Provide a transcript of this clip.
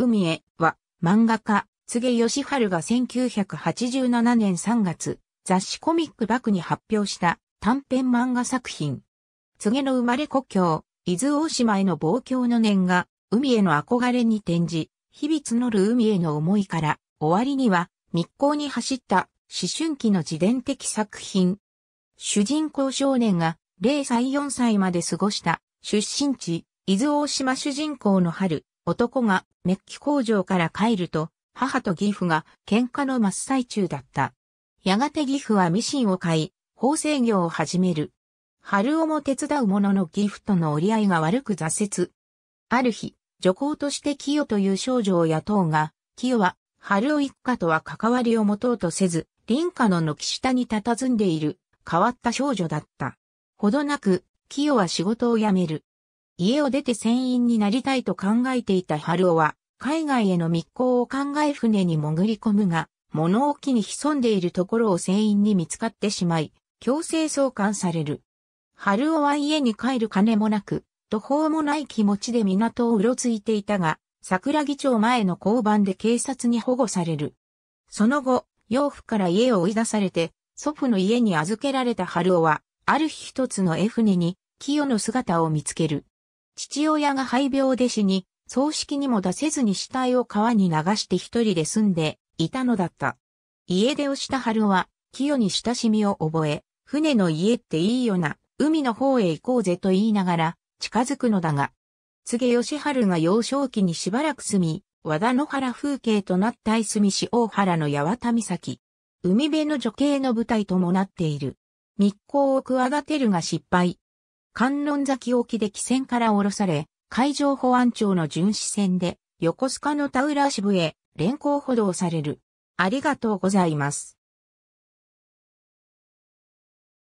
海へは漫画家、柘義春が1987年3月、雑誌コミックバクに発表した短編漫画作品。柘の生まれ故郷、伊豆大島への望郷の念が、海への憧れに転じ、日々募る海への思いから、終わりには密航に走った思春期の自伝的作品。主人公少年が0歳4歳まで過ごした出身地、伊豆大島主人公の春、男がメッキ工場から帰ると、母と義父が喧嘩の真っ最中だった。やがて義父はミシンを買い、縫製業を始める。春尾も手伝うものの義父との折り合いが悪く挫折。ある日、女工として清という少女を雇うが、清は春尾一家とは関わりを持とうとせず、林家の軒下に佇んでいる変わった少女だった。ほどなく、清は仕事を辞める。家を出て船員になりたいと考えていた春尾は、海外への密航を考え船に潜り込むが、物置に潜んでいるところを船員に見つかってしまい、強制送還される。春尾は家に帰る金もなく、途方もない気持ちで港をうろついていたが、桜木町前の交番で警察に保護される。その後、養父から家を追い出されて、祖父の家に預けられた春尾は、ある日一つの絵船に、清の姿を見つける。父親が肺病で死に、葬式にも出せずに死体を川に流して一人で住んでいたのだった。家出をした春は、清に親しみを覚え、船の家っていいよな、海の方へ行こうぜと言いながら、近づくのだが、げ義春が幼少期にしばらく住み、和田の原風景となったいすみ市大原の八幡岬。海辺の女系の舞台ともなっている。密航を企てるが失敗。観音崎沖で汽船から降ろされ、海上保安庁の巡視船で横須賀の田浦支部へ連行補導される。ありがとうございます。